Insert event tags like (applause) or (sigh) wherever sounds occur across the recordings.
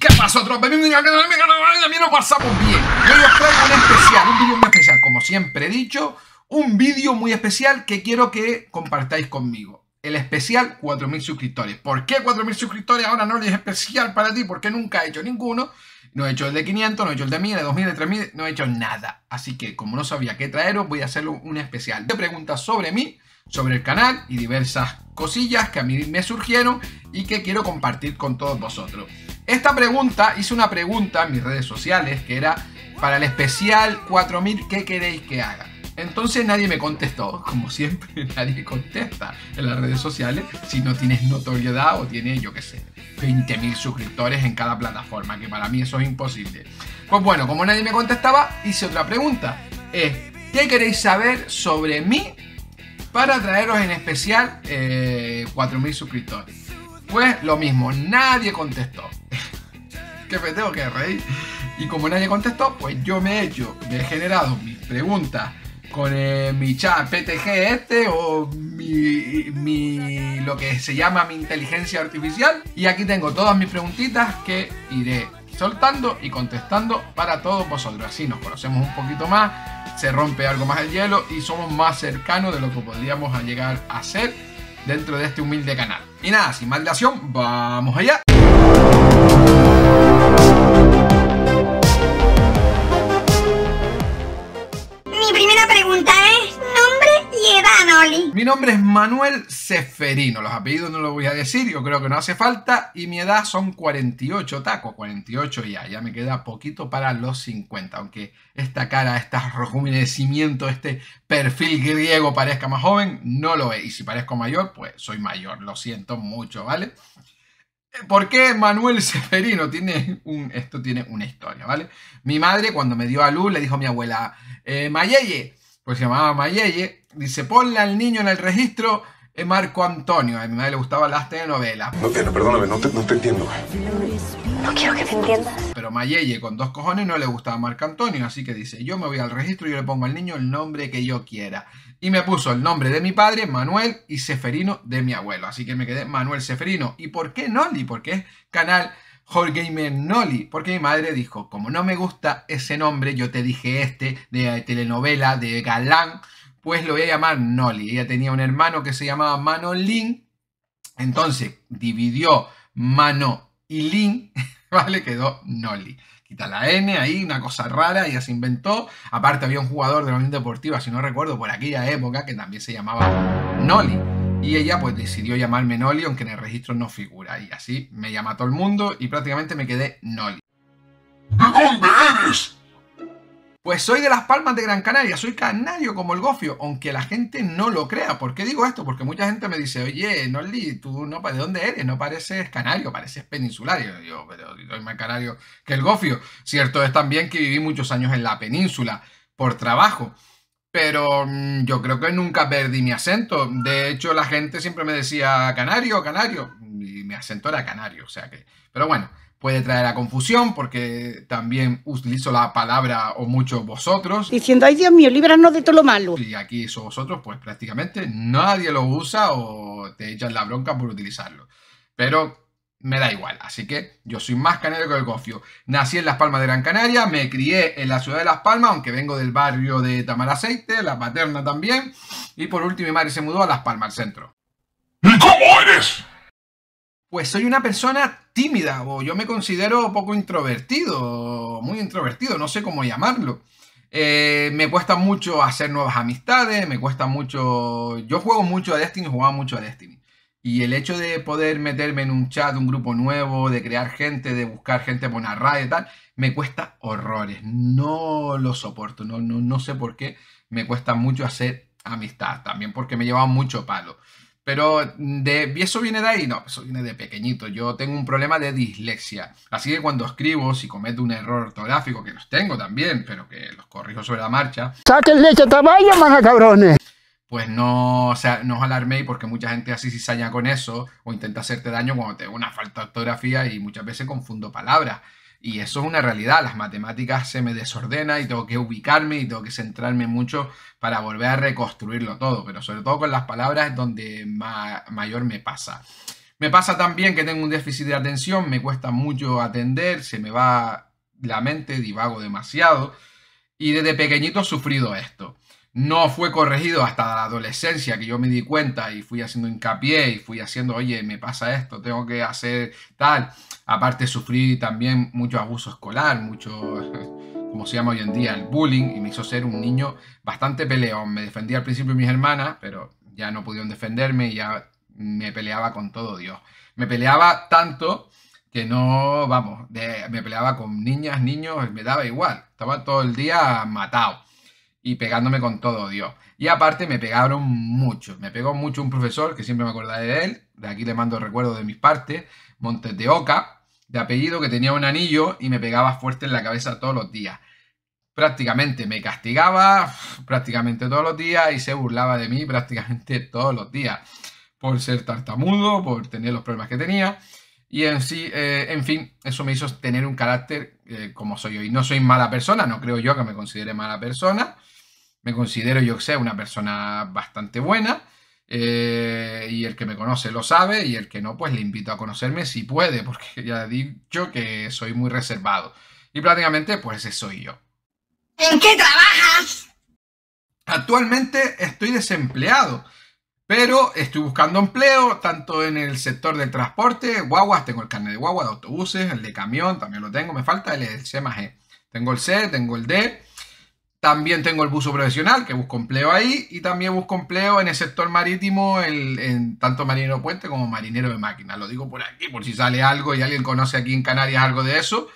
¿Qué pasó, tropa? Bienvenidos a pasamos bien. Hoy os traigo un especial, un vídeo muy especial, como siempre he dicho, un vídeo muy especial que quiero que compartáis conmigo. El especial 4.000 suscriptores. ¿Por qué 4.000 suscriptores ahora no es especial para ti? Porque nunca he hecho ninguno. No he hecho el de 500, no he hecho el de 1000, el de 2000, el de 3000, no he hecho nada. Así que, como no sabía qué traeros, voy a hacer un especial de preguntas sobre mí, sobre el canal y diversas cosillas que a mí me surgieron y que quiero compartir con todos vosotros. Esta pregunta, hice una pregunta en mis redes sociales que era para el especial 4000, ¿qué queréis que haga? Entonces nadie me contestó, como siempre (laughs) nadie contesta en las redes sociales si no tienes notoriedad o tienes, yo qué sé, 20.000 suscriptores en cada plataforma, que para mí eso es imposible. Pues bueno, como nadie me contestaba, hice otra pregunta. Es, ¿qué queréis saber sobre mí para traeros en especial 4.000 eh, suscriptores? Pues lo mismo, nadie contestó. que me que reír. Y como nadie contestó, pues yo me he hecho, me he generado mis preguntas con eh, mi chat PTG este o mi, mi, lo que se llama mi inteligencia artificial. Y aquí tengo todas mis preguntitas que iré soltando y contestando para todos vosotros. Así nos conocemos un poquito más, se rompe algo más el hielo y somos más cercanos de lo que podríamos llegar a ser dentro de este humilde canal. Y nada, sin más dilación, vamos allá. Mi nombre es Manuel Seferino, los apellidos no los voy a decir, yo creo que no hace falta, y mi edad son 48 tacos, 48 ya, ya me queda poquito para los 50, aunque esta cara, este rejuvenecimiento, este perfil griego parezca más joven, no lo es, y si parezco mayor, pues soy mayor, lo siento mucho, ¿vale? Eh, ¿Por qué Manuel Seferino? Tiene un, esto tiene una historia, ¿vale? Mi madre, cuando me dio a luz, le dijo a mi abuela, eh, Mayelle, pues se llamaba Mayelle, dice, ponle al niño en el registro eh, Marco Antonio. A mi madre le gustaban las telenovelas. No entiendo, perdóname, no te, entiendo. No quiero que te entiendas. Pero Mayelle con dos cojones no le gustaba Marco Antonio, así que dice, yo me voy al registro y le pongo al niño el nombre que yo quiera. Y me puso el nombre de mi padre, Manuel, y Seferino de mi abuelo. Así que me quedé Manuel Seferino. ¿Y por qué Noli? Porque es canal Jorge Gamer Noli. Porque mi madre dijo, como no me gusta ese nombre, yo te dije este de eh, telenovela, de galán pues lo voy a llamar Noli. Ella tenía un hermano que se llamaba Manolín, entonces dividió Mano y Lin, (laughs) ¿vale? Quedó Noli. Quita la N ahí, una cosa rara, ella se inventó. Aparte había un jugador de la Unión Deportiva, si no recuerdo, por aquella época, que también se llamaba Noli. Y ella pues decidió llamarme Noli, aunque en el registro no figura. Y así me llama todo el mundo y prácticamente me quedé Noli. ¿De dónde eres? Pues soy de las Palmas de Gran Canaria, soy canario como el gofio, aunque la gente no lo crea. ¿Por qué digo esto? Porque mucha gente me dice, oye, Nolly, tú no, ¿de dónde eres? No pareces canario, pareces peninsulario. yo pero soy más canario que el gofio. Cierto es también que viví muchos años en la península por trabajo. Pero mm, yo creo que nunca perdí mi acento. De hecho, la gente siempre me decía canario, canario. Y mi acento era canario, o sea que. Pero bueno, puede traer a confusión porque también utilizo la palabra o mucho vosotros. Diciendo, ay Dios mío, líbranos de todo lo malo. Y aquí eso vosotros, pues prácticamente nadie lo usa o te echan la bronca por utilizarlo. Pero me da igual, así que yo soy más canario que el gofio. Nací en Las Palmas de Gran Canaria, me crié en la ciudad de Las Palmas, aunque vengo del barrio de Tamaraceite, la paterna también. Y por último mi madre se mudó a Las Palmas, al centro. ¿Y cómo eres? Pues soy una persona tímida o yo me considero poco introvertido, muy introvertido, no sé cómo llamarlo. Eh, me cuesta mucho hacer nuevas amistades, me cuesta mucho... Yo juego mucho a Destiny, jugaba mucho a Destiny. Y el hecho de poder meterme en un chat, un grupo nuevo, de crear gente, de buscar gente por una radio y tal, me cuesta horrores. No lo soporto, no, sé por qué me cuesta mucho hacer amistad. También porque me llevaba mucho palo. Pero de, eso viene de ahí, no, eso viene de pequeñito. Yo tengo un problema de dislexia. Así que cuando escribo, si cometo un error ortográfico, que los tengo también, pero que los corrijo sobre la marcha. ¡Sáquenle leche tamaño, manga cabrones! Pues no, o sea, no os alarméis porque mucha gente así se saña con eso o intenta hacerte daño cuando te una falta de ortografía y muchas veces confundo palabras. Y eso es una realidad, las matemáticas se me desordena y tengo que ubicarme y tengo que centrarme mucho para volver a reconstruirlo todo, pero sobre todo con las palabras es donde mayor me pasa. Me pasa también que tengo un déficit de atención, me cuesta mucho atender, se me va la mente, divago demasiado y desde pequeñito he sufrido esto no fue corregido hasta la adolescencia, que yo me di cuenta y fui haciendo hincapié y fui haciendo, oye, me pasa esto, tengo que hacer tal. Aparte sufrí también mucho abuso escolar, mucho, (laughs) como se llama hoy en día, el bullying, y me hizo ser un niño bastante peleón. Me defendía al principio mis hermanas, pero ya no pudieron defenderme y ya me peleaba con todo Dios. Me peleaba tanto que no, vamos, me peleaba con niñas, niños, me daba igual. Estaba todo el día matado y pegándome con todo, Dios. Y aparte me pegaron mucho. Me pegó mucho un profesor, que siempre me acordaré de él, de aquí le mando recuerdos de mis partes, Montes de Oca, de apellido, que tenía un anillo y me pegaba fuerte en la cabeza todos los días. Prácticamente me castigaba (sighs) prácticamente todos los días y se burlaba de mí (laughs) prácticamente todos los días. Por ser tartamudo, por tener los problemas que tenía. Y en sí, eh, en fin, eso me hizo tener un carácter eh, como soy hoy. No soy mala persona, no creo yo que me considere mala persona me considero yo que sea, una persona bastante buena. Eh, y el que me conoce lo sabe y el que no, pues le invito a conocerme si puede, (laughs) porque ya he dicho que soy muy reservado. Y prácticamente, pues ese soy yo. ¿En qué trabajas? Actualmente estoy desempleado, pero estoy buscando empleo tanto en el sector del transporte, guaguas, tengo el carnet de guagua, de autobuses, el de camión, también lo tengo, me falta el C más e. Tengo el C, tengo el D, también tengo el buzo profesional, que busco empleo ahí, y también busco empleo en el sector marítimo, en, tanto marinero puente como marinero de máquina. Lo digo por aquí, por si sale algo y alguien conoce aquí en Canarias algo de eso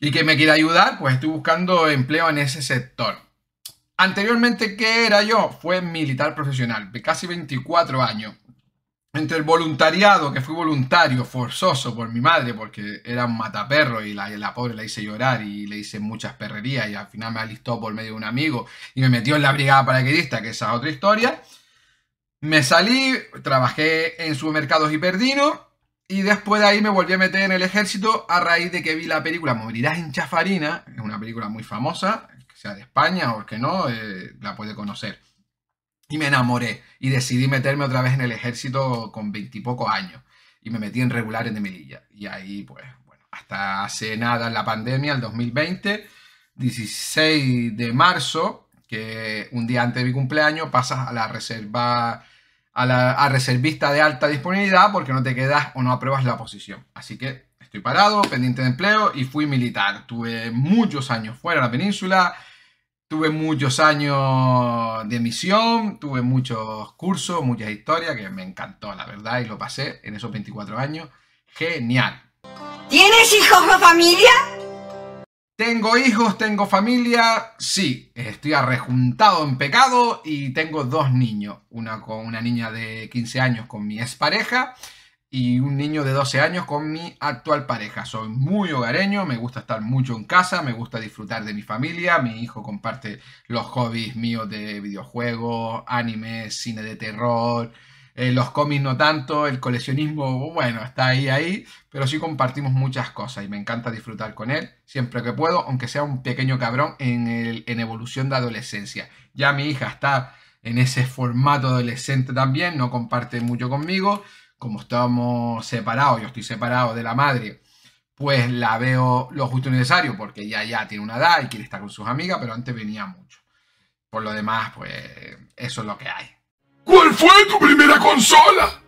y que me quiera ayudar, pues estoy buscando empleo en ese sector. Anteriormente, ¿qué era yo? Fue militar profesional, de casi 24 años entre el voluntariado, que fui voluntario, forzoso por mi madre, porque era un mataperro y la, pobre la hice llorar y le hice muchas perrerías y al final me alistó por medio de un amigo y me metió en la brigada paraquedista, que esa es otra historia. Me salí, trabajé en supermercados hiperdinos y después de ahí me volví a meter en el ejército a raíz de que vi la película Morirás en Chafarina, es una película muy famosa, que sea de España o que no, eh, la puede conocer. Y me enamoré y decidí meterme otra vez en el ejército con veintipocos años. Y me metí en regular en de Melilla. Y ahí, pues, bueno, hasta hace nada la pandemia, el 2020, 16 de marzo, que un día antes de mi cumpleaños, pasas a la reserva a, la, a, reservista de alta disponibilidad porque no te quedas o no apruebas la posición. Así que estoy parado, pendiente de empleo y fui militar. Tuve muchos años fuera de la península, Tuve muchos años de misión, tuve muchos cursos, muchas historias que me encantó, la verdad, y lo pasé en esos 24 años. Genial. ¿Tienes hijos o familia? Tengo hijos, tengo familia, sí, estoy arrejuntado en pecado y tengo dos niños, una con una niña de 15 años con mi expareja y un niño de 12 años con mi actual pareja. Soy muy hogareño, me gusta estar mucho en casa, me gusta disfrutar de mi familia, mi hijo comparte los hobbies míos de videojuegos, anime, cine de terror, eh, los cómics no tanto, el coleccionismo, bueno, está ahí, ahí, pero sí compartimos muchas cosas y me encanta disfrutar con él siempre que puedo, aunque sea un pequeño cabrón en, el, en evolución de adolescencia. Ya mi hija está en ese formato adolescente también, no comparte mucho conmigo, como estamos separados, yo estoy separado de la madre, pues la veo lo justo y necesario, porque ella ya tiene una edad y quiere estar con sus amigas, pero antes venía mucho. Por lo demás, pues eso es lo que hay. ¿Cuál fue tu primera consola?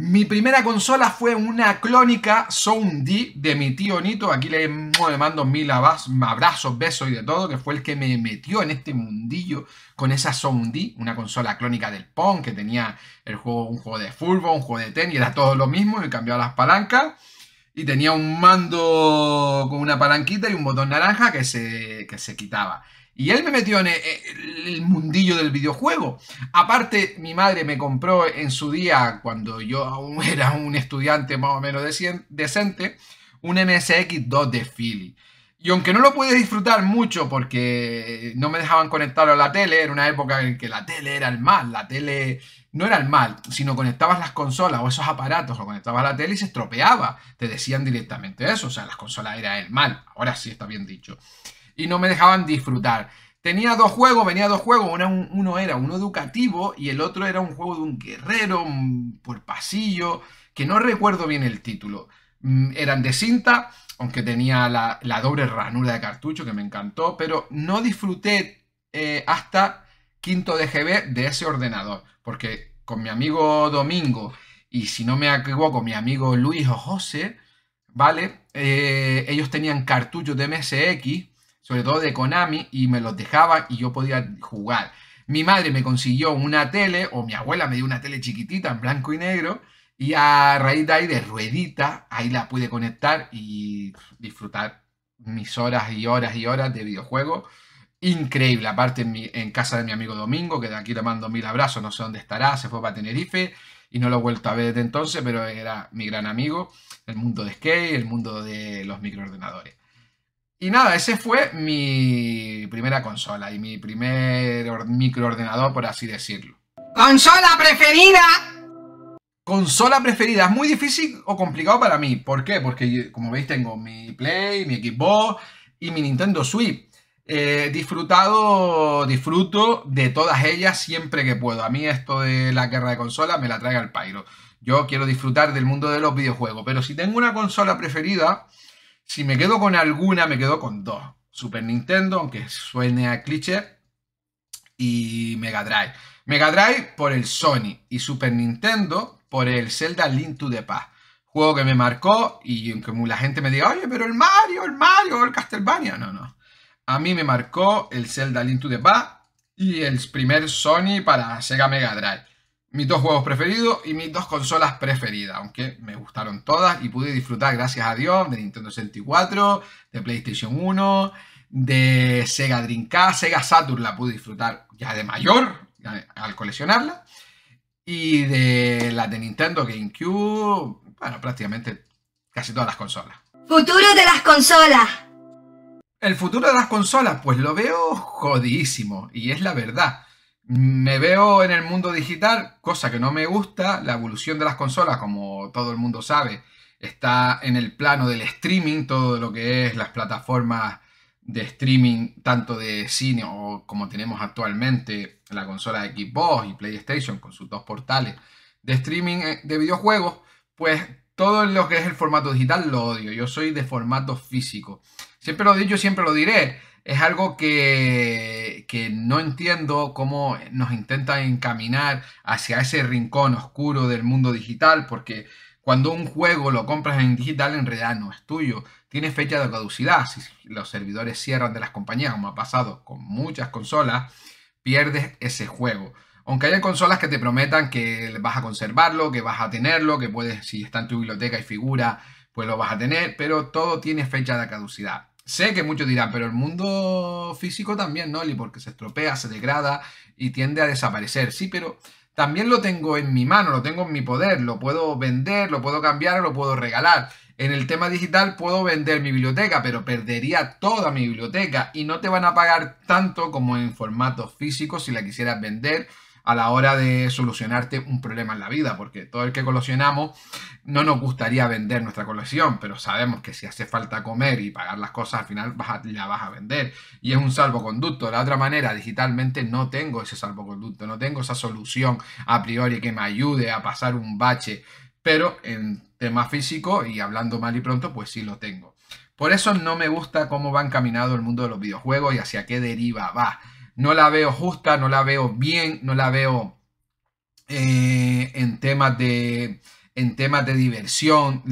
Mi primera consola fue una clónica Soundy de mi tío Nito. Aquí le, mando mil abrazos, besos y de todo, que fue el que me metió en este mundillo con esa Soundy, una consola clónica del Pong que tenía el juego, un juego de fútbol, un juego de tenis, era todo lo mismo, me cambiaba las palancas. Y tenía un mando con una palanquita y un botón naranja que se, que se quitaba. Y él me metió en eh, el mundillo del videojuego. Aparte, mi madre me compró en su día, cuando yo aún (laughs) era un estudiante más o menos decente, un MSX2 de Philly. Y aunque no lo pude disfrutar mucho porque no me dejaban conectarlo a la tele, era una época en que la tele era el mal, la tele no era el mal, sino conectabas las consolas o esos aparatos, lo conectabas a la tele y se estropeaba. Te decían directamente eso, o sea, las consolas era el mal, ahora sí está bien dicho y no me dejaban disfrutar. Tenía dos juegos, venía dos juegos, uno, era uno educativo y el otro era un juego de un guerrero por pasillo, que no recuerdo bien el título. Mm, eran de cinta, aunque tenía la, doble ranura de cartucho que me encantó, pero no disfruté eh, hasta quinto de GB de ese ordenador, porque con mi amigo Domingo y si no me equivoco, mi amigo Luis o José, ¿vale? Eh, ellos tenían cartuchos de MSX sobre todo de Konami, y me los dejaba y yo podía jugar. Mi madre me consiguió una tele, o mi abuela me dio una tele chiquitita en blanco y negro, y a raíz de ahí, de ruedita, ahí la pude conectar y disfrutar mis horas y horas y horas de videojuego. Increíble, aparte en, casa de mi amigo Domingo, que de aquí le mando mil abrazos, no sé dónde estará, se fue para Tenerife y no lo he vuelto a ver desde entonces, pero era mi gran amigo, el mundo de skate, el mundo de los microordenadores. Y nada, ese fue mi primera consola y mi primer microordenador, por así decirlo. ¡Consola preferida! Consola preferida. Es muy difícil o complicado para mí. ¿Por qué? Porque, como veis, tengo mi Play, mi Xbox y mi Nintendo Switch. Eh, disfrutado, disfruto de todas ellas siempre que puedo. A mí esto de la guerra de consolas me la trae al pairo. Yo quiero disfrutar del mundo de los videojuegos, pero si tengo una consola preferida, si me quedo con alguna, me quedo con dos. Super Nintendo, aunque suene a cliché, y Mega Drive. Mega Drive por el Sony y Super Nintendo por el Zelda Link to the Past. Juego que me marcó y que la gente me diga, oye, pero el Mario, el Mario, el Castlevania. No, no. A mí me marcó el Zelda Link to the Past y el primer Sony para Sega Mega Drive mis dos juegos preferidos y mis dos consolas preferidas, aunque me gustaron todas y pude disfrutar, gracias a Dios, de Nintendo 64, de PlayStation 1, de Sega Dreamcast, Sega Saturn la pude disfrutar ya de mayor, al coleccionarla, y de la de Nintendo GameCube, bueno, prácticamente casi todas las consolas. Futuro de las consolas. El futuro de las consolas, pues lo veo jodidísimo, y es la verdad. Me veo en el mundo digital, cosa que no me gusta. La evolución de las consolas, como todo el mundo sabe, está en el plano del streaming, todo lo que es las plataformas de streaming, tanto de cine como tenemos actualmente la consola de Xbox y PlayStation con sus dos portales de streaming eh, de videojuegos, pues todo lo que es el formato digital lo odio. Yo soy de formato físico. Siempre lo he dicho, siempre lo diré es algo que, no entiendo cómo nos intentan encaminar hacia ese rincón oscuro del mundo digital, porque cuando un juego lo compras en digital en realidad no es tuyo, tiene fecha de caducidad, si los servidores cierran de las compañías, como ha pasado con muchas consolas, pierdes ese juego. Aunque haya consolas que te prometan que vas a conservarlo, que vas a tenerlo, que puedes, si está en tu biblioteca y figura, pues lo vas a tener, pero todo tiene fecha de caducidad. Sé que muchos dirán, pero el mundo físico también, ¿no? y Porque se estropea, se degrada y tiende a desaparecer. Sí, pero también lo tengo en mi mano, lo tengo en mi poder, lo puedo vender, lo puedo cambiar o lo puedo regalar. En el tema digital puedo vender mi biblioteca, pero perdería toda mi biblioteca y no te van a pagar tanto como en formato físico si la quisieras vender a la hora de solucionarte un problema en la vida, porque todo el que coleccionamos no nos gustaría vender nuestra colección, pero sabemos que si hace falta comer y pagar las cosas, al final la vas a vender. Y es un salvoconducto. De la otra manera, digitalmente no tengo ese salvoconducto, no tengo esa solución a priori que me ayude a pasar un bache, pero en tema físico y hablando mal y pronto, pues sí lo tengo. Por eso no me gusta cómo va encaminado el mundo de los videojuegos y hacia qué deriva va no la veo justa, no la veo bien, no la veo eh, en temas de en temas de diversión,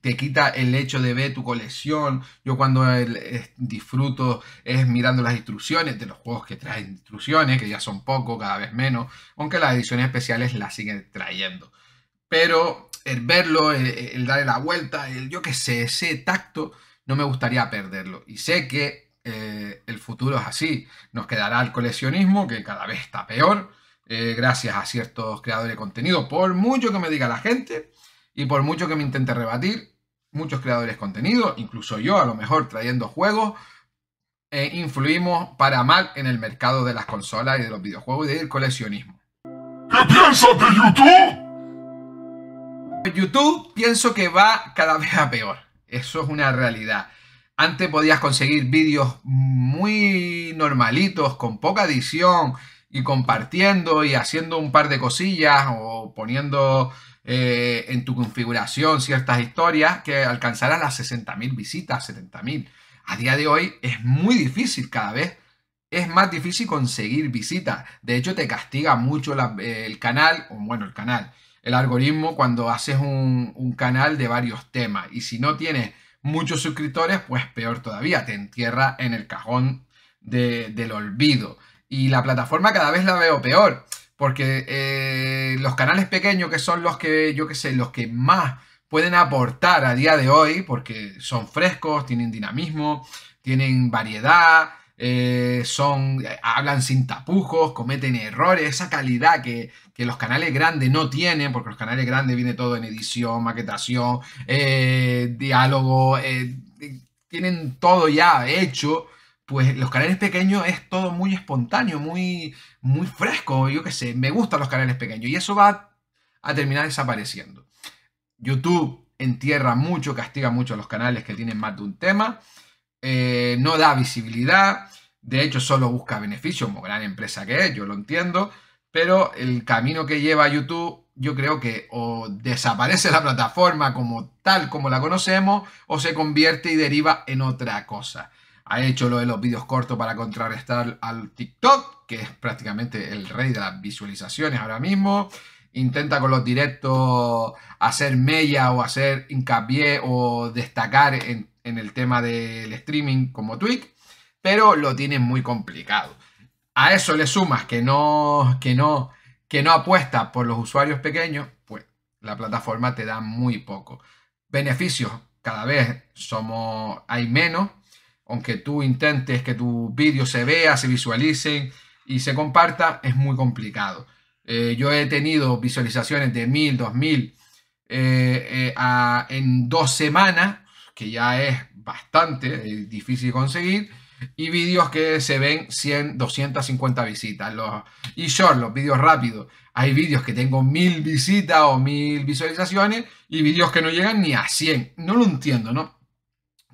te quita el hecho de ver tu colección. Yo cuando eh, disfruto es mirando las instrucciones de los juegos que traen instrucciones, que ya son poco, cada vez menos, aunque las ediciones especiales las siguen trayendo. Pero el verlo, el, darle la vuelta, el yo qué sé, ese tacto, no me gustaría perderlo. Y sé que eh, el futuro es así. Nos quedará el coleccionismo, que cada vez está peor, eh, gracias a ciertos creadores de contenido. Por mucho que me diga la gente y por mucho que me intente rebatir, muchos creadores de contenido, incluso yo a lo mejor trayendo juegos, eh, influimos para mal en el mercado de las consolas y de los videojuegos y del coleccionismo. ¿Qué piensas de YouTube? YouTube pienso que va cada vez a peor. Eso es una realidad. Antes podías conseguir vídeos muy normalitos, con poca edición y compartiendo y haciendo un par de cosillas o poniendo eh, en tu configuración ciertas historias que alcanzarán las 60.000 visitas, 70.000. A día de hoy es muy difícil cada vez. Es más difícil conseguir visitas. De hecho, te castiga mucho el canal, o bueno, el canal, el algoritmo cuando haces un, un canal de varios temas. Y si no tienes muchos suscriptores, pues peor todavía, te entierra en el cajón del olvido. Y la plataforma cada vez la veo peor, porque eh, los canales pequeños que son los que, yo qué sé, los que más pueden aportar a día de hoy, porque son frescos, tienen dinamismo, tienen variedad, eh, son, eh, hablan sin tapujos, cometen errores, esa calidad que, que los canales grandes no tienen, porque los canales grandes viene todo en edición, maquetación, eh, diálogo, eh, eh, tienen todo ya hecho. Pues los canales pequeños es todo muy espontáneo, muy, muy fresco, yo qué sé, me gustan los canales pequeños y eso va a terminar desapareciendo. YouTube entierra mucho, castiga mucho a los canales que tienen más de un tema, no da visibilidad, de hecho solo busca beneficios como gran empresa que es, yo lo entiendo, pero el camino que lleva YouTube, yo creo que o desaparece la plataforma como tal como la conocemos, o se convierte y deriva en otra cosa. Ha hecho lo de los vídeos cortos para contrarrestar al TikTok, que es prácticamente el rey de las visualizaciones ahora mismo. Intenta con los directos hacer mella o hacer hincapié o destacar en, en el tema del streaming como Twitch, pero lo tiene muy complicado a eso le sumas que no, que no, que no apuesta por los usuarios pequeños, pues la plataforma te da muy poco. Beneficios, cada vez somos, hay menos, aunque tú intentes que tu vídeo se vea, se visualicen y se comparta, es muy complicado. Eh, yo he tenido visualizaciones de 1000, 2000 eh, eh, en dos semanas, que ya es bastante difícil conseguir y vídeos que se ven 100, 250 visitas. Los y short, los vídeos rápidos. Hay vídeos que tengo mil visitas o mil visualizaciones y vídeos que no llegan ni a 100. No lo entiendo, ¿no?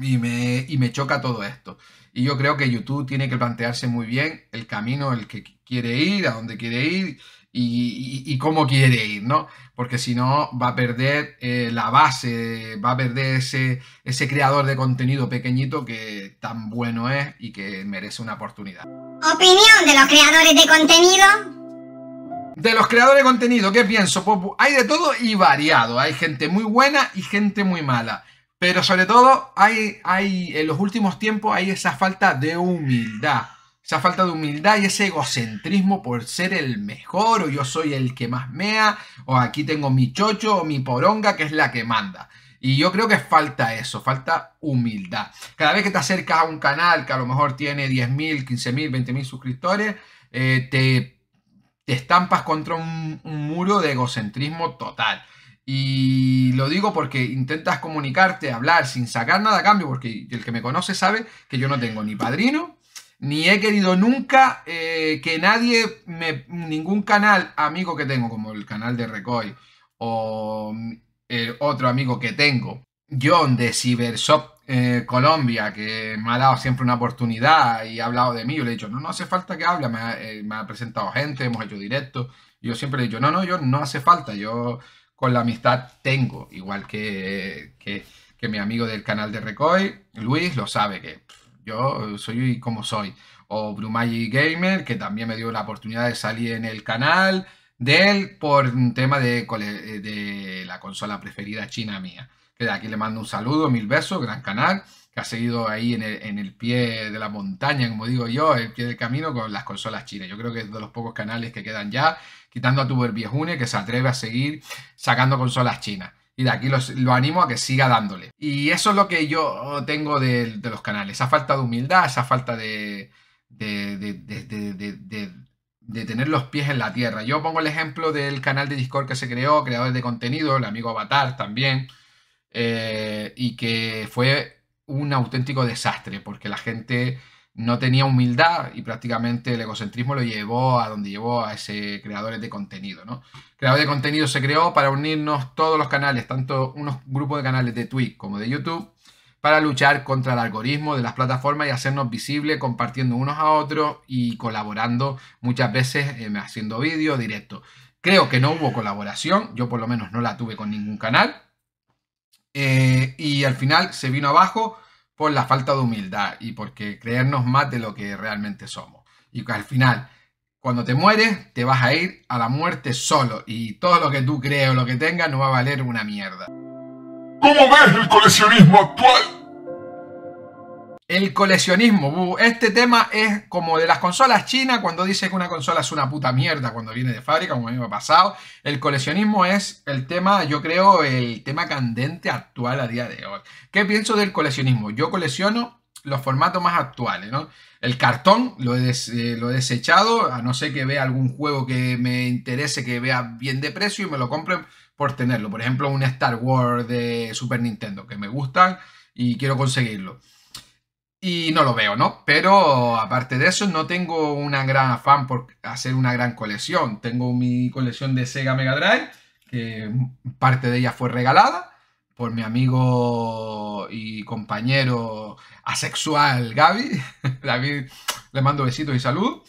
Y me, y me choca todo esto. Y yo creo que YouTube tiene que plantearse muy bien el camino, el que quiere ir, a dónde quiere ir y, cómo quiere ir, ¿no? Porque si no, va a perder eh, la base, va a perder ese, ese creador de contenido pequeñito que tan bueno es y que merece una oportunidad. Opinión de los creadores de contenido. De los creadores de contenido, ¿qué pienso? Pues, hay de todo y variado. Hay gente muy buena y gente muy mala. Pero sobre todo, hay, hay, en los últimos tiempos hay esa falta de humildad esa falta de humildad y ese egocentrismo por ser el mejor o yo soy el que más mea o aquí tengo mi chocho o mi poronga que es la que manda. Y yo creo que falta eso, falta humildad. Cada vez que te acercas a un canal que a lo mejor tiene 10.000, 15.000, 20.000 suscriptores, eh, te, te, estampas contra un, muro de egocentrismo total. Y lo digo porque intentas comunicarte, hablar sin sacar nada a cambio, porque el que me conoce sabe que yo no tengo ni padrino, ni he querido nunca eh, que nadie, me, ningún canal amigo que tengo, como el canal de Recoy o mm, el otro amigo que tengo, John de Cybershop eh, Colombia, que me ha dado siempre una oportunidad y ha hablado de mí. y le he dicho, no, no hace falta que hable, me ha, eh, presentado gente, hemos hecho directos. Yo siempre le he dicho, no, no, yo no hace falta, yo con la amistad tengo, igual que, que, que mi amigo del canal de Recoy, Luis, lo sabe que yo soy como soy. O Brumayi Gamer, que también me dio la oportunidad de salir en el canal de él por un tema de, de la consola preferida china mía. Que de aquí le mando un saludo, mil besos, gran canal, que ha seguido ahí en el, pie de la montaña, como digo yo, el pie del camino con las consolas chinas. Yo creo que es de los pocos canales que quedan ya, quitando a Tuber Viejune, que se atreve a seguir sacando consolas chinas. Y de aquí lo animo a que siga dándole. Y eso es lo que yo tengo de, los canales. Esa falta de humildad, esa falta de, de, de, tener los pies en la tierra. Yo pongo el ejemplo del canal de Discord que se creó, creador de contenido, el amigo Avatar también, eh, y que fue un auténtico desastre, porque la gente no tenía humildad y prácticamente el egocentrismo lo llevó a donde llevó a ese creadores de contenido, ¿no? Creadores de contenido se creó para unirnos todos los canales, tanto unos grupos de canales de Twitch como de YouTube, para luchar contra el algoritmo de las plataformas y hacernos visible compartiendo unos a otros y colaborando muchas veces em, haciendo vídeos directos. Creo que no hubo colaboración, yo por lo menos no la tuve con ningún canal. Eh, y al final se vino abajo por la falta de humildad y porque creernos más de lo que realmente somos. Y que al final, cuando te mueres, te vas a ir a la muerte solo y todo lo que tú crees o lo que tengas no va a valer una mierda. ¿Cómo ves el coleccionismo actual? El coleccionismo. Este tema es como de las consolas chinas, cuando dice que una consola es una puta mierda cuando viene de fábrica, como a mí me ha pasado. El coleccionismo es el tema, yo creo, el tema candente actual a día de hoy. ¿Qué pienso del coleccionismo? Yo colecciono los formatos más actuales, ¿no? El cartón lo he, eh, desechado, a no ser que vea algún juego que me interese, que vea bien de precio y me lo compre por tenerlo. Por ejemplo, un Star Wars de Super Nintendo, que me gusta y quiero conseguirlo y no lo veo, ¿no? Pero aparte de eso, no tengo una gran afán por hacer una gran colección. Tengo mi colección de Sega Mega Drive, que parte de ella fue regalada por mi amigo y compañero asexual Gaby. (laughs) David, le mando besitos y salud.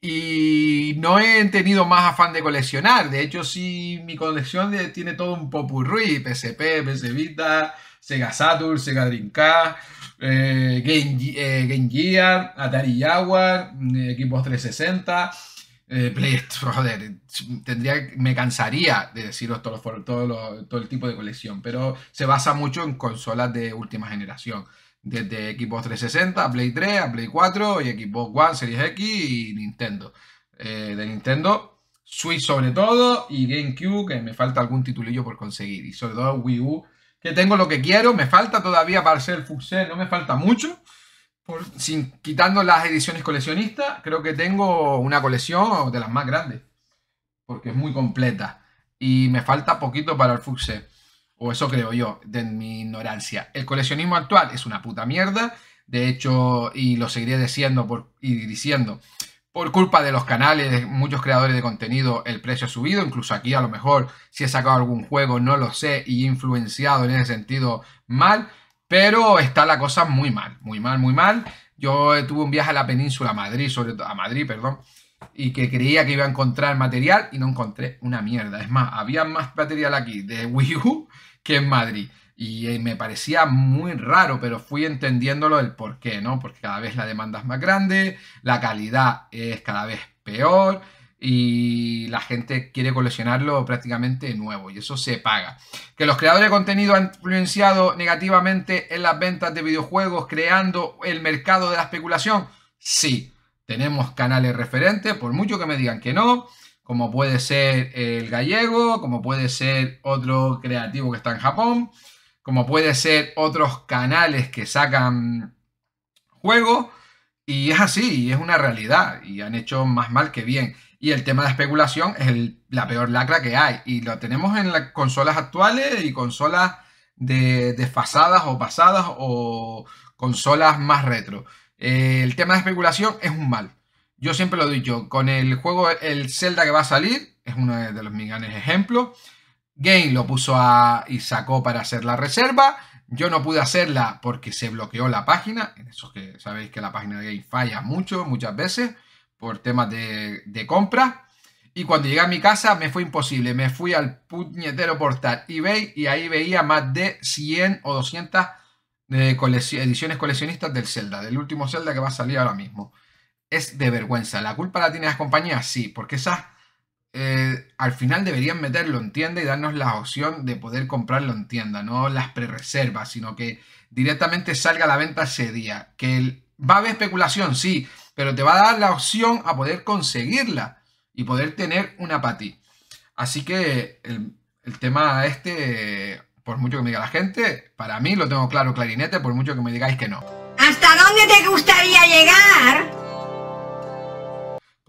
Y no he tenido más afán de coleccionar. De hecho, sí, mi colección tiene todo un popurrí. PSP, PS Vita, Sega Saturn, Sega Dreamcast eh, eh, Game, Gear, Atari Jaguar, eh, equipos 360, Play, joder, (laughs) tendría, me cansaría de deciros todo, todo, todo el tipo de colección, pero se basa mucho en consolas de última generación desde Equipos 360 a Play 3, a Play 4 y Xbox One, Series X y Nintendo. de Nintendo, Switch sobre todo y GameCube, que me falta algún titulillo por conseguir. Y sobre todo Wii U, que tengo lo que quiero, me falta todavía para ser Fuxe, no me falta mucho. sin, quitando las ediciones coleccionistas, creo que tengo una colección de las más grandes, porque es muy completa. Y me falta poquito para el Fuxe. o eso creo yo, de mi ignorancia. El coleccionismo actual es una puta mierda, de hecho, y lo seguiré diciendo por, y diciendo por culpa de los canales, muchos creadores de contenido, el precio ha subido. Incluso aquí a lo mejor si he sacado algún juego, no lo sé, y influenciado en ese sentido mal. Pero está la cosa muy mal, muy mal, muy mal. Yo tuve un viaje a la península, a Madrid, sobre todo, a Madrid, perdón, y que creía que iba a encontrar material y no encontré una mierda. Es más, había más material aquí de (laughs) Wii U que en Madrid. Y eh, me parecía muy raro, pero fui entendiéndolo el por qué, ¿no? Porque cada vez la demanda es más grande, la calidad es cada vez peor y la gente quiere coleccionarlo prácticamente nuevo y eso se paga. Que los creadores de contenido han influenciado negativamente en las ventas de videojuegos creando el mercado de la especulación. Sí, tenemos canales referentes, por mucho que me digan que no, como puede ser el gallego, como puede ser otro creativo que está en Japón como puede ser otros canales que sacan juegos. Y es así, y es una realidad, y han hecho más mal que bien. Y el tema de especulación es la peor lacra que hay, y lo tenemos en las consolas actuales y consolas desfasadas o pasadas o consolas más retro. Eh, el tema de especulación es un mal. Yo siempre lo he dicho, con el juego, el Zelda que va a salir, es uno de, los mejores ejemplos. Game lo puso a, y sacó para hacer la reserva. Yo no pude hacerla porque se bloqueó la página. En eso que sabéis que la página de Game falla mucho, muchas veces, por temas de, de compra. Y cuando llegué a mi casa me fue imposible. Me fui al puñetero portal eBay y ahí veía más de 100 o 200 eh, ediciones coleccionistas del Zelda, del último Zelda que va a salir ahora mismo. Es de vergüenza. ¿La culpa la tiene las compañías? Sí, porque esas eh, al final deberían meterlo en tienda y darnos la opción de poder comprarlo en tienda, no las pre-reservas sino que directamente salga a la venta ese día. Que va a haber especulación, sí, pero te va a dar la opción a poder conseguirla y poder tener una para ti. Así que el tema este, por mucho que me diga la gente, para mí lo tengo claro clarinete, por mucho que me digáis que no. ¿Hasta dónde te gustaría llegar?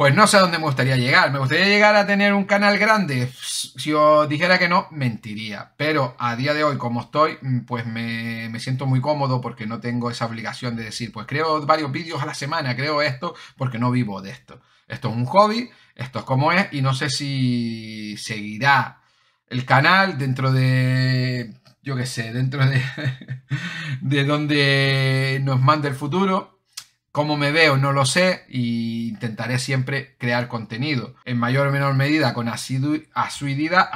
Pues no sé a dónde me gustaría llegar. Me gustaría llegar a tener un canal grande. Si os dijera que no, mentiría. Pero a día de hoy, como estoy, mm, pues me, siento muy cómodo porque no tengo esa obligación de decir, pues creo varios vídeos a la semana, creo esto, porque no vivo de esto. Esto es un hobby, esto es como es, y no sé si seguirá el canal dentro de, yo qué sé, dentro de, (laughs) de donde nos manda el futuro cómo me veo no lo sé intentaré siempre crear contenido en mayor o menor medida con asidu asiduidad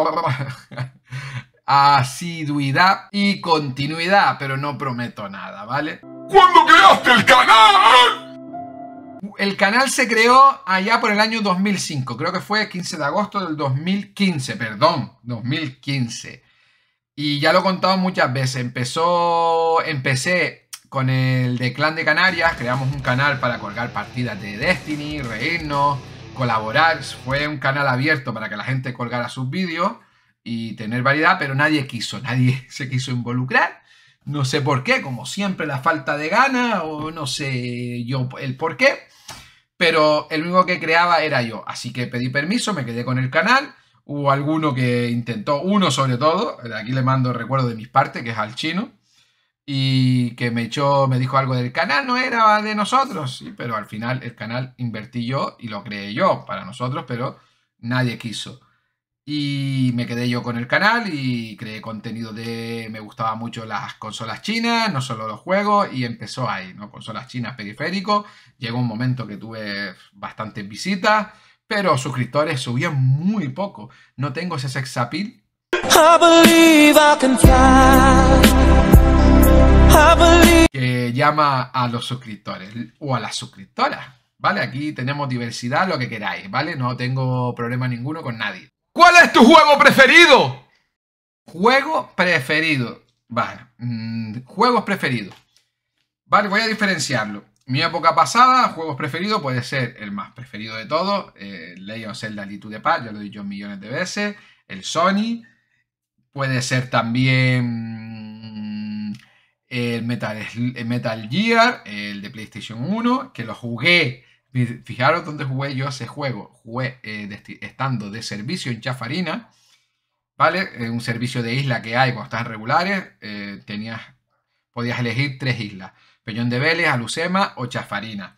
(laughs) asiduidad y continuidad, pero no prometo nada, ¿vale? ¿Cuándo creaste el canal? El canal se creó allá por el año 2005, creo que fue 15 de agosto del 2015, perdón, 2015. Y ya lo he contado muchas veces. Empezó, empecé con el de Clan de Canarias, creamos un canal para colgar partidas de Destiny, reírnos, colaborar. Fue un canal abierto para que la gente colgara sus vídeos y tener variedad, pero nadie quiso, nadie (laughs) se quiso involucrar. No sé por qué, como siempre, la falta de gana o no sé yo el por qué. Pero el único que creaba era yo. Así que pedí permiso, me quedé con el canal Hubo alguno que intentó, uno sobre todo, aquí le mando recuerdo de mis partes, que es al chino, y que me echó, me dijo algo del canal, no era de nosotros, pero al final el canal invertí yo y lo creé yo para nosotros, pero nadie quiso. Y me quedé yo con el canal y creé contenido de... Me gustaba mucho las consolas chinas, no solo los juegos, y empezó ahí, ¿no? Consolas chinas periféricos. Llegó un momento que tuve bastantes visitas pero suscriptores subían muy poco. No tengo ese sex Que llama a los suscriptores o a las suscriptoras. ¿Vale? Aquí tenemos diversidad, lo que queráis, ¿vale? No tengo problema ninguno con nadie. ¿Cuál es tu juego preferido? Juego preferido. Vale. Mm, juegos preferidos. Vale, voy a diferenciarlo. Mi época pasada, juegos preferidos, puede ser el más preferido de todos, eh, Legend of Zelda de Paz, ya lo he dicho millones de veces, el Sony, puede ser también mm, el Metal, Gear, el de PlayStation 1, que lo jugué, fijaros dónde jugué yo ese juego, jugué eh, estando de servicio en Chafarina, ¿vale? un servicio de isla que hay cuando estás regulares, eh, tenías, podías elegir tres islas Pellón de Vélez, Alucema o Chafarina.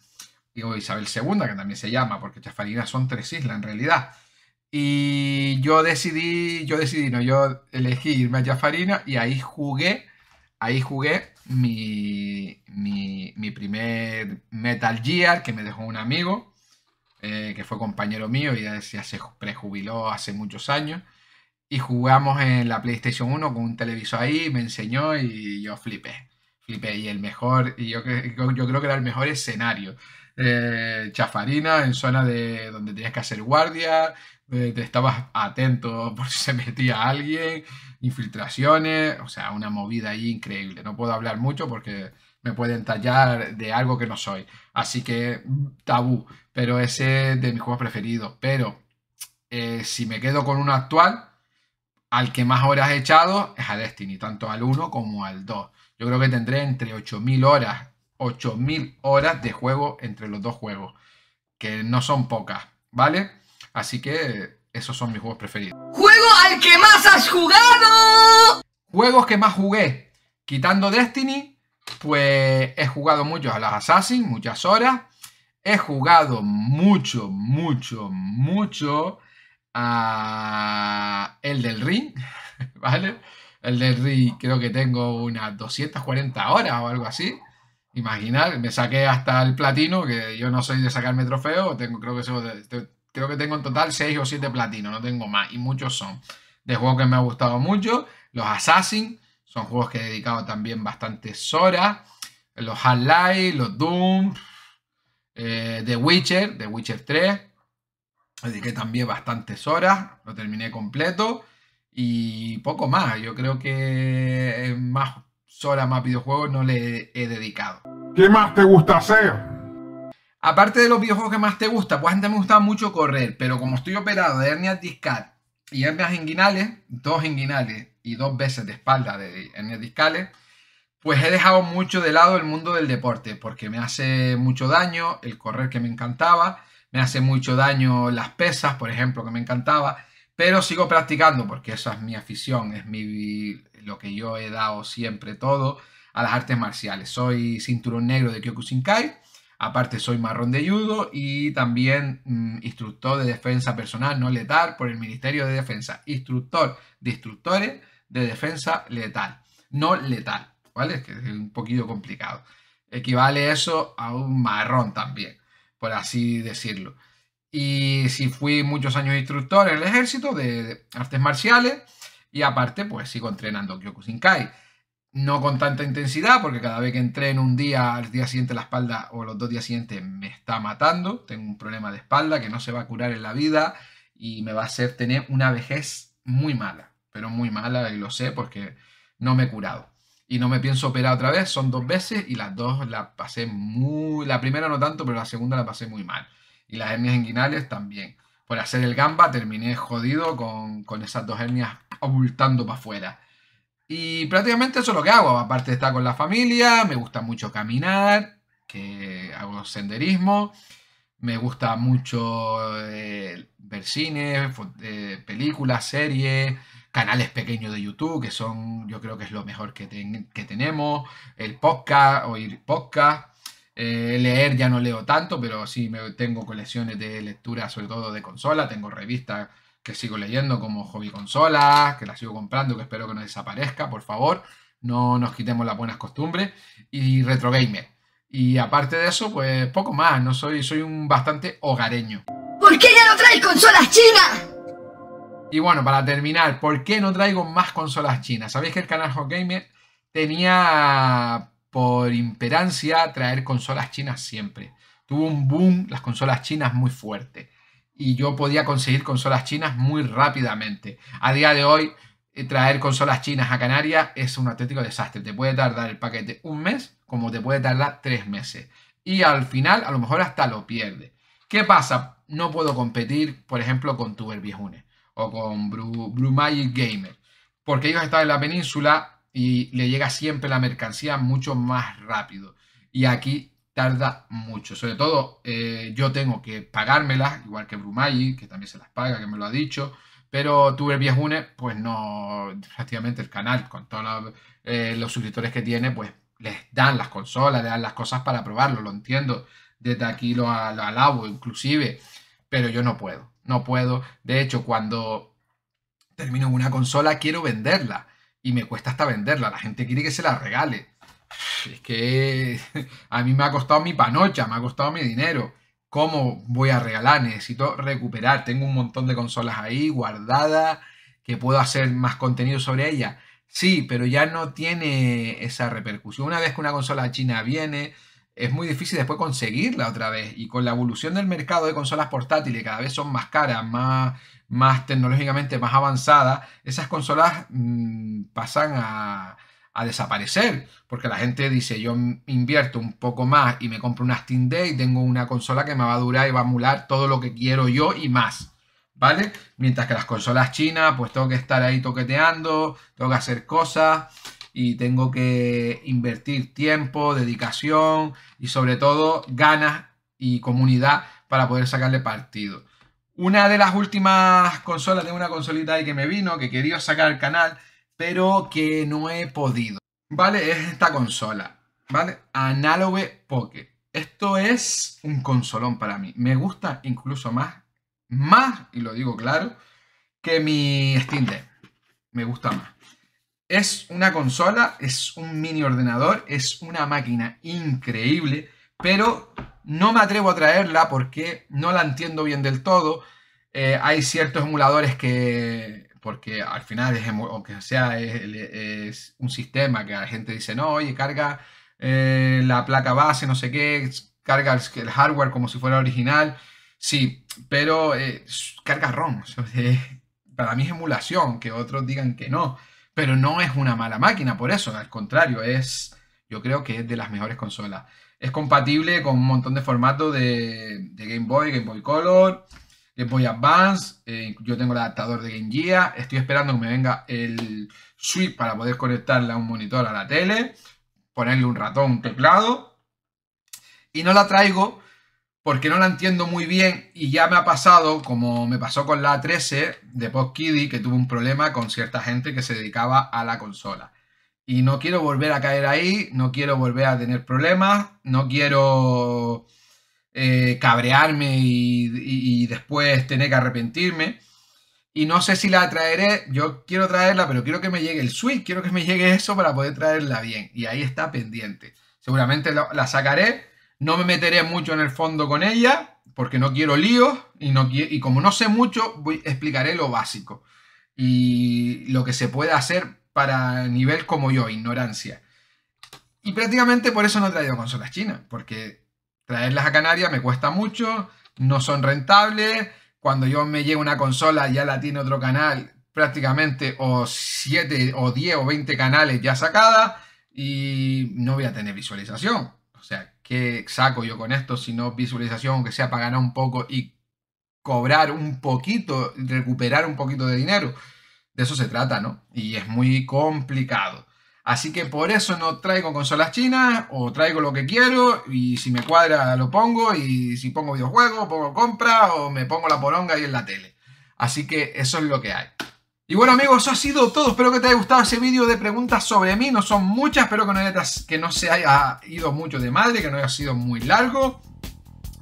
Digo Isabel II, que también se llama, porque Chafarina son tres islas en realidad. Y yo decidí, yo decidí, no, yo elegí irme a Chafarina y ahí jugué, ahí jugué mi, mi, mi primer Metal Gear que me dejó un amigo, eh, que fue compañero mío y ya se prejubiló hace muchos años y jugamos en la PlayStation 1 con un televisor ahí, me enseñó y yo flipé y el mejor, y yo, creo que era el mejor escenario. Eh, chafarina en zona de donde tenías que hacer guardia, eh, te estabas atento (laughs) por si se metía alguien, infiltraciones, o sea, una movida ahí increíble. No puedo hablar mucho porque me pueden tallar de algo que no soy. Así que tabú, pero ese de mis juegos preferidos. Pero eh, si me quedo con uno actual, al que más horas he echado es a Destiny, tanto al 1 como al 2. Yo creo que tendré entre 8.000 horas, 8.000 horas de juego entre los dos juegos, que no son pocas, ¿vale? Así que esos son mis juegos preferidos. ¡Juego al que más has jugado! Juegos que más jugué. Quitando Destiny, pues he jugado mucho a los Assassin, muchas horas. He jugado mucho, mucho, mucho a el del ring, (laughs) ¿vale? el de RI creo que tengo unas 240 horas o algo así. Imaginar, me saqué hasta el platino, que yo no soy de sacarme trofeo. tengo, creo, que tengo en total 6 o 7 platinos, no tengo más, y muchos son de juegos que me ha gustado mucho. Los Assassin son juegos que he dedicado también bastantes horas. Los Half-Life, los Doom, eh, The Witcher, The Witcher 3. Dediqué también bastantes horas, lo terminé completo. Y poco más, yo creo que más horas, más videojuegos no le he dedicado. ¿Qué más te gusta hacer? Aparte de los videojuegos que más te gusta, pues antes me gustaba mucho correr, pero como estoy operado de hernias discal y hernias inguinales, dos inguinales y dos veces de espalda de hernias discales, pues he dejado mucho de lado el mundo del deporte, porque me hace mucho daño el correr que me encantaba, me hace mucho daño las pesas, por ejemplo, que me encantaba, pero sigo practicando porque esa es mi afición, es mi, lo que yo he dado siempre todo a las artes marciales. Soy cinturón negro de Kyokushinkai, aparte soy marrón de judo y también mm, instructor de defensa personal no letal por el Ministerio de Defensa, instructor de instructores de defensa letal, no letal, ¿vale? Es que es un poquito complicado. Equivale eso a un marrón también, por así decirlo y sí fui muchos años instructor en el ejército de, artes marciales y aparte pues sigo entrenando Kyokushinkai. No con tanta intensidad porque cada vez que entreno un día, al día siguiente la espalda o los dos días siguientes me está matando. Tengo un problema de espalda que no se va a curar en la vida y me va a hacer tener una vejez muy mala, pero muy mala y lo sé porque no me he curado. Y no me pienso operar otra vez, son dos veces y las dos las pasé muy... La primera no tanto, pero la segunda la pasé muy mal y las hernias inguinales también. Por hacer el gamba terminé jodido con, esas dos hernias abultando para afuera. Y prácticamente eso es lo que hago, aparte de estar con la familia, me gusta mucho caminar, que hago senderismo, me gusta mucho eh, ver cine, eh, películas, series, canales pequeños de YouTube, que son, yo creo que es lo mejor que, que tenemos, el podcast, oír podcast. Eh, leer ya no leo tanto, pero sí me, tengo colecciones de lectura, sobre todo de consola. Tengo revistas que sigo leyendo como Hobby Consolas, que las sigo comprando, que espero que no desaparezca, por favor. No nos quitemos las buenas costumbres. Y Retro Gamer. Y aparte de eso, pues poco más. No soy, soy un bastante hogareño. ¿Por qué ya no traes consolas chinas? Y bueno, para terminar, ¿por qué no traigo más consolas chinas? Sabéis que el canal Hot Gamer tenía por imperancia traer consolas chinas siempre. Tuvo un boom las consolas chinas muy fuerte y yo podía conseguir consolas chinas muy rápidamente. A día de hoy, eh, traer consolas chinas a Canarias es un auténtico desastre. Te puede tardar el paquete un mes como te puede tardar tres meses. Y al final, a lo mejor hasta lo pierde. ¿Qué pasa? No puedo competir, por ejemplo, con Tuber Viejune o con Blue Gamer. Porque ellos están en la península y le llega siempre la mercancía mucho más rápido. Y aquí tarda mucho. Sobre todo, eh, yo tengo que pagármelas, igual que Brumayi que también se las paga, que me lo ha dicho. Pero Tuber Viejune, pues no, prácticamente el canal, con todos eh, los, suscriptores que tiene, pues les dan las consolas, les dan las cosas para probarlo, lo entiendo. Desde aquí lo, lo alabo, inclusive. Pero yo no puedo, no puedo. De hecho, cuando termino una consola, quiero venderla y me cuesta hasta venderla. La gente quiere que se la regale. Es que (laughs) a mí me ha costado mi panocha, me ha costado mi dinero. ¿Cómo voy a regalar? Necesito recuperar. Tengo un montón de consolas ahí guardadas que puedo hacer más contenido sobre ellas. Sí, pero ya no tiene esa repercusión. Una vez que una consola china viene, es muy difícil después conseguirla otra vez. Y con la evolución del mercado de consolas portátiles, cada vez son más caras, más más tecnológicamente más avanzada, esas consolas mm, pasan a, desaparecer, porque la gente dice, yo invierto un poco más y me compro una Steam Day y tengo una consola que me va a durar y va a emular todo lo que quiero yo y más, ¿vale? Mientras que las consolas chinas, pues tengo que estar ahí toqueteando, tengo que hacer cosas y tengo que invertir tiempo, dedicación y sobre todo ganas y comunidad para poder sacarle partido. Una de las últimas consolas, tengo una consolita ahí que me vino, que quería sacar al canal, pero que no he podido. ¿Vale? Es esta consola, ¿vale? Analogue Pocket. Esto es un consolón para mí. Me gusta incluso más, más, y lo digo claro, que mi Steam Deck. Me gusta más. Es una consola, es un mini ordenador, es una máquina increíble, pero no me atrevo a traerla porque no la entiendo bien del todo. Eh, hay ciertos emuladores que, porque al final, es, aunque sea es, un sistema que la gente dice, no, oye, carga eh, la placa base, no sé qué, carga el, hardware como si fuera original. Sí, pero eh, carga ROM. (laughs) para mí es emulación, que otros digan que no. Pero no es una mala máquina, por eso, al contrario, es, yo creo que es de las mejores consolas es compatible con un montón de formatos de, Game Boy, Game Boy Color, Game Boy Advance. Eh, yo tengo el adaptador de Game Gear. Estoy esperando que me venga el Switch para poder conectarle a un monitor a la tele, ponerle un ratón, teclado. Y no la traigo porque no la entiendo muy bien y ya me ha pasado, como me pasó con la 13 de Pop que tuvo un problema con cierta gente que se dedicaba a la consola. Y no quiero volver a caer ahí, no quiero volver a tener problemas, no quiero eh, cabrearme y, después tener que arrepentirme. Y no sé si la traeré, yo quiero traerla, pero quiero que me llegue el Switch, quiero que me llegue eso para poder traerla bien. Y ahí está pendiente. Seguramente la sacaré, no me meteré mucho en el fondo con ella, porque no quiero líos y, no, y como no sé mucho, voy, explicaré lo básico y lo que se puede hacer para nivel como yo, ignorancia. Y prácticamente por eso no he traído consolas chinas, porque traerlas a Canarias me cuesta mucho, no son rentables. Cuando yo me llevo una consola ya la tiene otro canal, prácticamente o 7 o 10 o 20 canales ya sacadas y no voy a tener visualización. O sea, ¿qué saco yo con esto si no visualización, aunque sea para ganar un poco y cobrar un poquito, recuperar un poquito de dinero? de eso se trata, ¿no? Y es muy complicado. Así que por eso no traigo consolas chinas o traigo lo que quiero y si me cuadra lo pongo y si pongo videojuegos, pongo compra o me pongo la poronga ahí en la tele. Así que eso es lo que hay. Y bueno amigos, eso ha sido todo. Espero que te haya gustado ese vídeo de preguntas sobre mí. No son muchas, pero que no se haya ido mucho de madre, que no haya sido muy largo.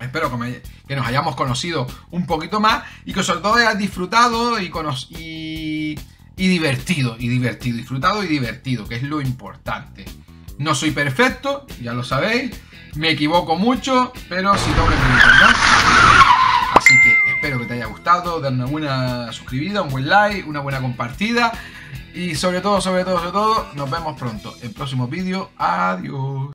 Espero que, nos hayamos conocido un poquito más y que sobre todo hayas disfrutado y, y, y divertido, y divertido, disfrutado y divertido, que es lo importante. No soy perfecto, ya lo sabéis, me equivoco mucho, pero si doble mi ¿no? Así que espero que te haya gustado, darme una buena suscribida, un buen like, una buena compartida y sobre todo, sobre todo, sobre todo, nos vemos pronto en próximo vídeo. Adiós.